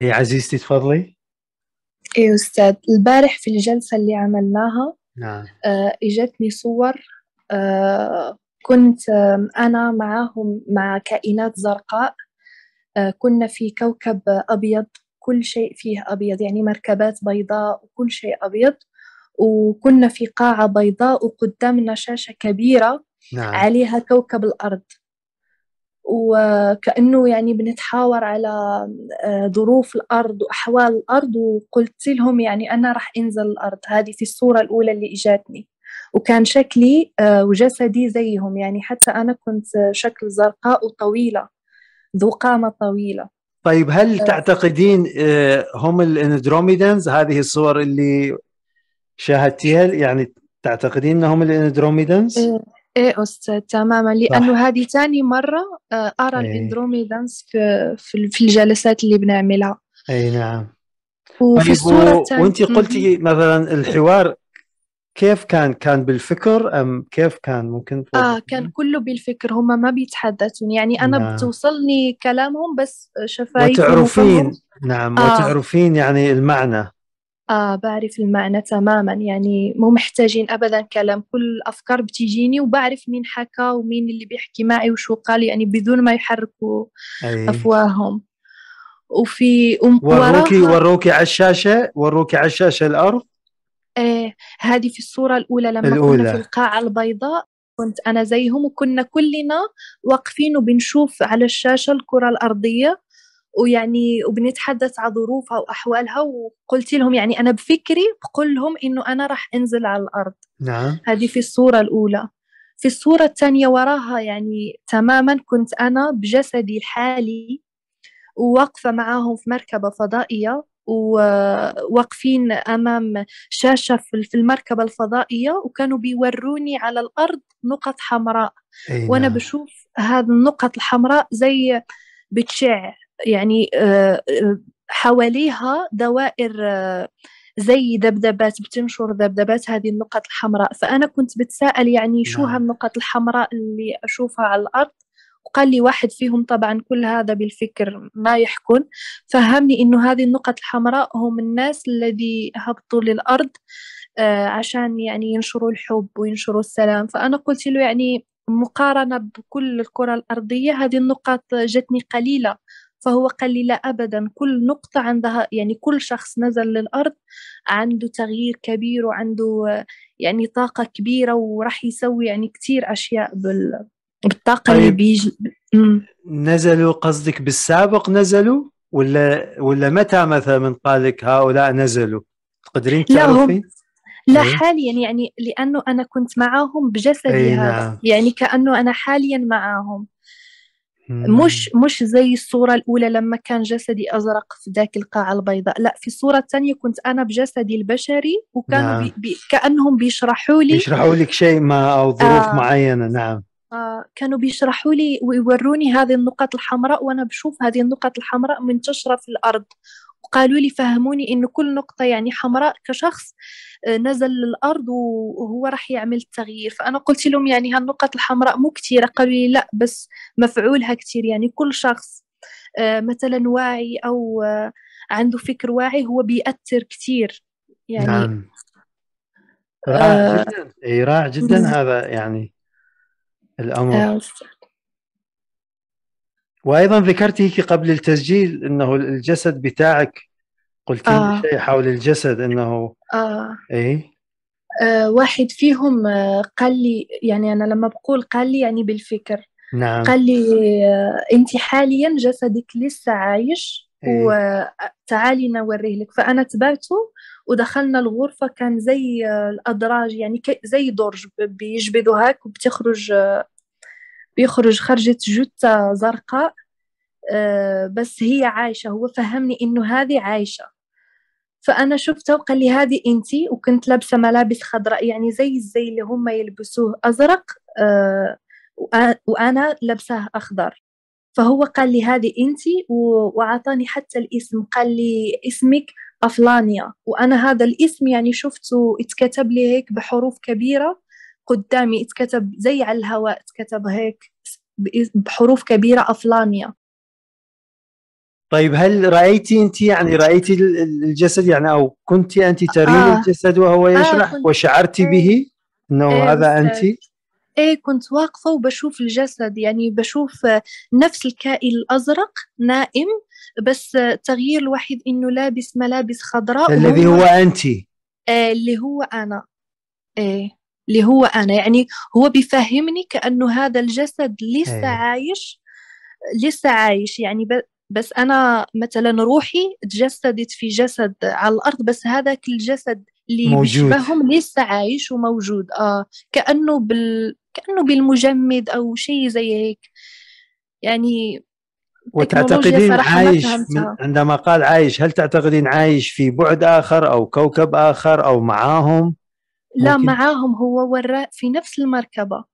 يا إيه عزيزتي تفضلي ايه استاذ البارح في الجلسه اللي عملناها نعم آه، اجتني صور آه، كنت آه، انا معهم مع كائنات زرقاء كنا في كوكب ابيض كل شيء فيه ابيض يعني مركبات بيضاء وكل شيء ابيض وكنا في قاعه بيضاء وقدامنا شاشه كبيره نعم. عليها كوكب الارض وكأنه يعني بنتحاور على آه، ظروف الأرض وأحوال الأرض وقلت لهم يعني أنا راح أنزل الأرض هذه في الصورة الأولى اللي إجاتني وكان شكلي آه، وجسدي زيهم يعني حتى أنا كنت شكل زرقاء وطويلة ذو قامة طويلة طيب هل آه. تعتقدين هم الاندروميدانز هذه الصور اللي شاهدتيها يعني تعتقدين انهم الاندروميدانز؟ ايه استاذ تماما لانه صح. هذه ثاني مره آه، ارى إيه. الاندروميدانس في في الجلسات اللي بنعملها اي نعم وفي طيب، الصوره وانت قلتي مثلا الحوار كيف كان كان بالفكر ام كيف كان ممكن اه كان كله بالفكر هم ما بيتحدثون يعني انا نعم. بتوصلني كلامهم بس شفايفهم وتعرفين نعم آه. وتعرفين يعني المعنى آه بعرف المعنى تماما يعني مو محتاجين ابدا كلام كل الافكار بتجيني وبعرف مين حكى ومين اللي بيحكي معي وشو قال يعني بدون ما يحركوا أيه. افواههم وفي وروكي وروكي على الشاشه وروكي على الشاشه الارض ايه هذه في الصوره الاولى لما الأولى. كنا في القاعه البيضاء كنت انا زيهم وكنا كلنا واقفين وبنشوف على الشاشه الكره الارضيه ويعني وبنتحدث على ظروفها واحوالها وقلت لهم يعني انا بفكري بقول لهم انه انا راح انزل على الارض نعم هذه في الصوره الاولى في الصورة الثانية وراها يعني تماما كنت أنا بجسدي الحالي وواقفة معاهم في مركبة فضائية وواقفين أمام شاشة في المركبة الفضائية وكانوا بيوروني على الأرض نقط حمراء أينا. وأنا نعم. بشوف هذه النقط الحمراء زي بتشع يعني آه، آه، حواليها دوائر آه، زي دبدبات بتنشر دبدبات هذه النقط الحمراء فأنا كنت بتساءل يعني شو نعم. هالنقط الحمراء اللي أشوفها على الأرض وقال لي واحد فيهم طبعا كل هذا بالفكر ما يحكون فهمني انه هذه النقط الحمراء هم الناس الذي هبطوا للارض عشان يعني ينشروا الحب وينشروا السلام فانا قلت له يعني مقارنة بكل الكرة الأرضية هذه النقاط جتني قليلة فهو قال لي لا أبدا كل نقطة عندها يعني كل شخص نزل للأرض عنده تغيير كبير وعنده يعني طاقة كبيرة وراح يسوي يعني كثير أشياء بال... بالطاقة طيب. اللي بيجي نزلوا قصدك بالسابق نزلوا ولا ولا متى مثلا قال لك هؤلاء نزلوا تقدرين تعرفين؟ لا إيه. حاليا يعني لانه انا كنت معاهم بجسدي هذا نعم. يعني كانه انا حاليا معاهم مش مش زي الصورة الأولى لما كان جسدي أزرق في ذاك القاعة البيضاء لا في الصورة الثانية كنت أنا بجسدي البشري وكانوا نعم. بي بي كأنهم بيشرحوا لي بيشرحوا لك شيء ما أو ظروف آه معينة نعم آه كانوا بيشرحوا لي ويوروني هذه النقط الحمراء وأنا بشوف هذه النقط الحمراء منتشرة في الأرض وقالوا لي فهموني انه كل نقطة يعني حمراء كشخص نزل للارض وهو راح يعمل التغيير فانا قلت لهم يعني هالنقط الحمراء مو كثيره قالوا لي لا بس مفعولها كثير يعني كل شخص آه، مثلا واعي او آه، عنده فكر واعي هو بيأثر كثير يعني نعم آه، رائع جدا اي رائع جدا هذا يعني الامر وايضا ذكرتي قبل التسجيل انه الجسد بتاعك قلت آه. شيء حول الجسد انه آه. ايه آه واحد فيهم آه، قال لي يعني أنا لما بقول قال لي يعني بالفكر نعم قال لي آه أنت حاليا جسدك لسه عايش إيه؟ وتعالي آه، نوريه لك فأنا تبعته ودخلنا الغرفة كان زي آه، الأدراج يعني زي درج بيجبدوا هاك وبتخرج بيخرج خرجت جثة زرقاء بس هي عايشة هو فهمني إنه هذه عايشة فانا شفته وقال لي هذه انت وكنت لابسه ملابس خضراء يعني زي الزي اللي هم يلبسوه ازرق آه وانا لابساه اخضر فهو قال لي هذه انت واعطاني حتى الاسم قال لي اسمك افلانيا وانا هذا الاسم يعني شفته اتكتب لي هيك بحروف كبيره قدامي اتكتب زي على الهواء اتكتب هيك بحروف كبيره افلانيا طيب هل رايتي انت يعني رايتي الجسد يعني او كنت انت ترين آه. الجسد وهو آه، يشرح آه وشعرتي إيه. به انه إيه هذا انت ايه كنت واقفة وبشوف الجسد يعني بشوف نفس الكائن الأزرق نائم بس التغيير الوحيد إنه لابس ملابس خضراء الذي هو أنت إيه اللي هو أنا ايه اللي هو أنا يعني هو بيفهمني كأنه هذا الجسد لسه أيه. عايش لسه عايش يعني بس انا مثلا روحي تجسدت في جسد على الارض بس هذاك الجسد اللي بيشبههم لسه عايش وموجود اه كانه بال كانه بالمجمد او شيء زي هيك يعني وتعتقدين عايش عندما قال عايش هل تعتقدين عايش في بعد اخر او كوكب اخر او معاهم؟ لا معاهم هو وراء في نفس المركبه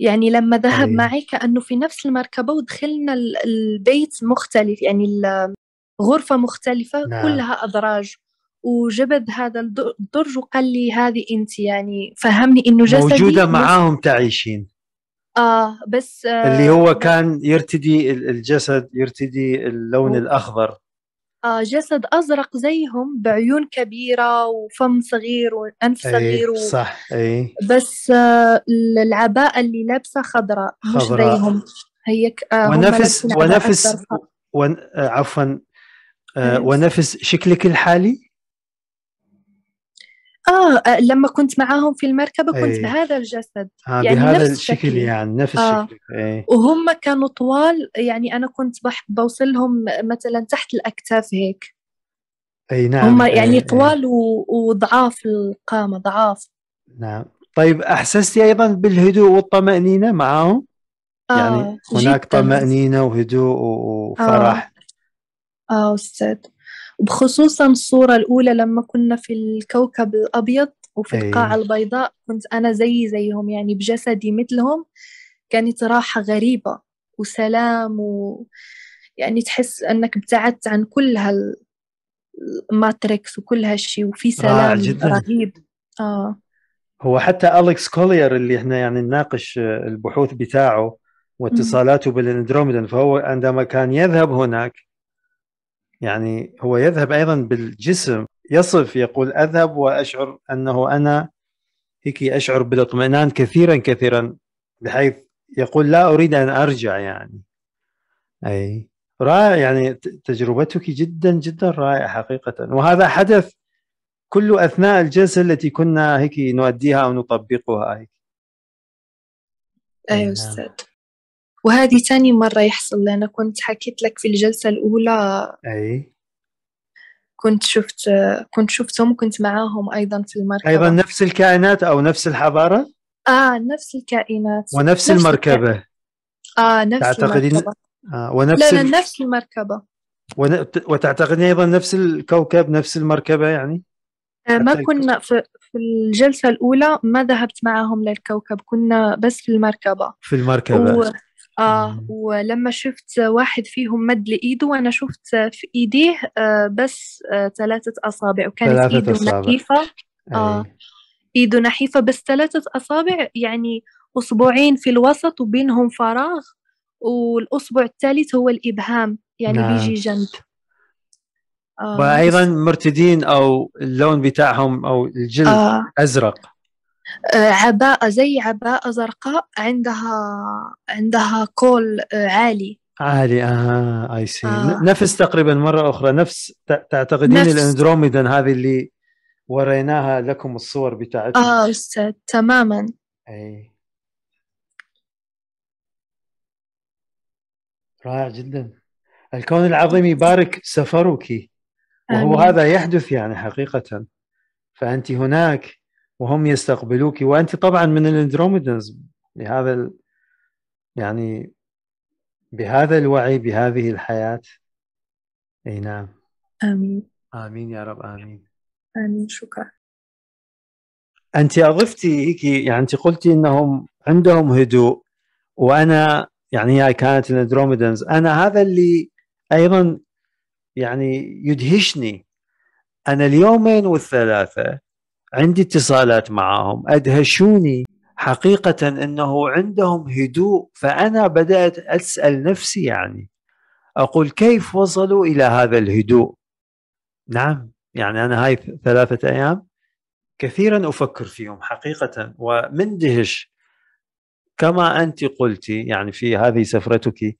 يعني لما ذهب أيه. معي كأنه في نفس المركبة ودخلنا البيت مختلف يعني غرفة مختلفة نعم. كلها أدراج وجبد هذا الدرج وقال لي هذه أنت يعني فهمني إنه جسدي موجودة معاهم مست... تعيشين اه بس آه اللي هو آه، كان يرتدي الجسد يرتدي اللون و... الأخضر آه، جسد أزرق زيهم بعيون كبيرة وفم صغير وأنف أي صغير و... صح أي بس آه، العباءة اللي لابسة خضراء مش زيهم هي آه، ونفس ونفس ون... عفوا إيه. ونفس شكلك الحالي اه لما كنت معاهم في المركبه كنت أيه. بهذا الجسد آه يعني بهذا نفس الشكل شكلي. يعني نفس آه. الشكل أيه. وهم كانوا طوال يعني انا كنت بوصلهم مثلا تحت الاكتاف هيك اي نعم هم يعني طوال أيه. وضعاف القامه ضعاف نعم طيب احسستي ايضا بالهدوء والطمانينه معاهم آه. يعني هناك جداً. طمانينه وهدوء آه. وفرح اه, آه أستاذ وبخصوصا الصورة الأولى لما كنا في الكوكب الأبيض وفي إيه. القاعة البيضاء كنت أنا زي زيهم يعني بجسدي مثلهم كانت راحة غريبة وسلام و يعني تحس أنك ابتعدت عن كل هال ماتريكس وكل هالشي وفي آه، سلام جداً. رهيب آه. هو حتى أليكس كولير اللي احنا يعني نناقش آه، البحوث بتاعه واتصالاته بالاندروميدا فهو عندما كان يذهب هناك يعني هو يذهب أيضا بالجسم يصف يقول أذهب وأشعر أنه أنا هيك أشعر بالاطمئنان كثيرا كثيرا بحيث يقول لا أريد أن أرجع يعني أي رائع يعني تجربتك جدا جدا رائعة حقيقة وهذا حدث كل أثناء الجلسة التي كنا هيك نؤديها أو نطبقها هيك أيوة أي أيوة أستاذ وهذه ثاني مرة يحصل أنا كنت حكيت لك في الجلسة الأولى أي كنت شفت كنت شفتهم كنت معاهم أيضا في المركبة أيضا نفس الكائنات أو نفس الحضارة؟ آه نفس الكائنات ونفس نفس المركبة الك... آه نفس تعتقدين... المركبة آه ونفس لا لا نفس المركبة ون... وتعتقدين أيضا نفس الكوكب نفس المركبة يعني؟ آه، ما كنا في الجلسة الأولى ما ذهبت معهم للكوكب كنا بس في المركبة في المركبة و... اه ولما شفت واحد فيهم مد لإيده وأنا شفت في إيديه آه، بس آه، ثلاثة أصابع وكانت ثلاثة إيده نحيفة آه إيده نحيفة بس ثلاثة أصابع يعني أسبوعين في الوسط وبينهم فراغ والأسبوع الثالث هو الإبهام يعني نعم. بيجي جنب آه. وأيضا مرتدين أو اللون بتاعهم أو الجلد آه. أزرق عباءة زي عباءة زرقاء عندها عندها كول آه، عالي عالي اها اي سي آه. آه. نفس تقريبا مره اخرى نفس تعتقدين نفس. الاندروميدان هذه اللي وريناها لكم الصور بتاعتها اه استاذ تماما اي رائع جدا الكون العظيم يبارك سفرك وهو آمين. هذا يحدث يعني حقيقه فانت هناك وهم يستقبلوك وانت طبعا من الاندروميدنز بهذا ال... يعني بهذا الوعي بهذه الحياه اي نعم امين امين يا رب امين امين شكرا انت اضفتي هيك يعني انت قلتي انهم عندهم هدوء وانا يعني هاي كانت الاندروميدنز انا هذا اللي ايضا يعني يدهشني انا اليومين والثلاثه عندي اتصالات معهم ادهشوني حقيقه انه عندهم هدوء فانا بدات اسال نفسي يعني اقول كيف وصلوا الى هذا الهدوء نعم يعني انا هاي ثلاثه ايام كثيرا افكر فيهم حقيقه ومندهش كما انت قلتي يعني في هذه سفرتك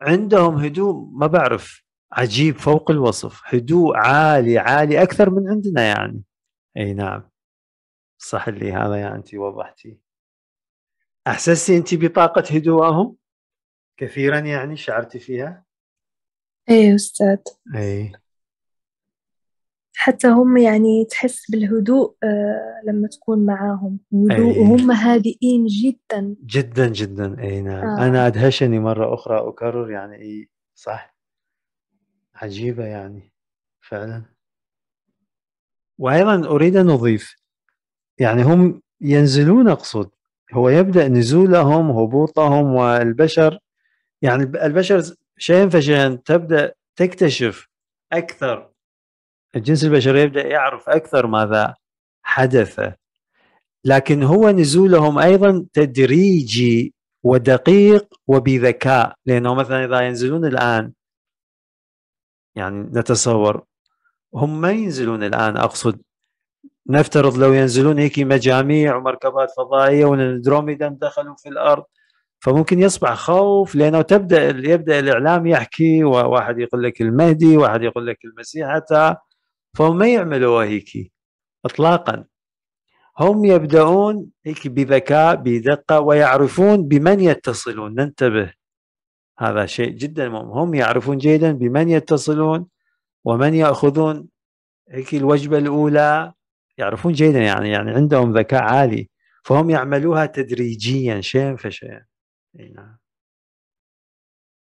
عندهم هدوء ما بعرف عجيب فوق الوصف هدوء عالي عالي اكثر من عندنا يعني اي نعم صح اللي هذا يعني انت وضحتي احسستي انت بطاقه هدوءهم كثيرا يعني شعرتي فيها اي استاذ اي حتى هم يعني تحس بالهدوء آه، لما تكون معاهم هدوء وهم هادئين جدا جدا جدا اي نعم آه. انا ادهشني مره اخرى اكرر يعني اي صح عجيبه يعني فعلا وايضا اريد ان اضيف يعني هم ينزلون اقصد هو يبدا نزولهم هبوطهم والبشر يعني البشر شيئا فشيئا تبدا تكتشف اكثر الجنس البشري يبدا يعرف اكثر ماذا حدث لكن هو نزولهم ايضا تدريجي ودقيق وبذكاء لانه مثلا اذا ينزلون الان يعني نتصور هم ما ينزلون الآن أقصد نفترض لو ينزلون هيك مجاميع ومركبات فضائية والاندروميدا دخلوا في الأرض فممكن يصبح خوف لأنه تبدأ يبدأ الإعلام يحكي وواحد يقول لك المهدي واحد يقول لك المسيح حتى فهم ما يعملوا هيك إطلاقا هم يبدأون هيك بذكاء بدقة ويعرفون بمن يتصلون ننتبه هذا شيء جدا مهم هم يعرفون جيدا بمن يتصلون ومن يأخذون هيك الوجبة الأولى يعرفون جيدا يعني يعني عندهم ذكاء عالي فهم يعملوها تدريجيا شيئا فشيئا نعم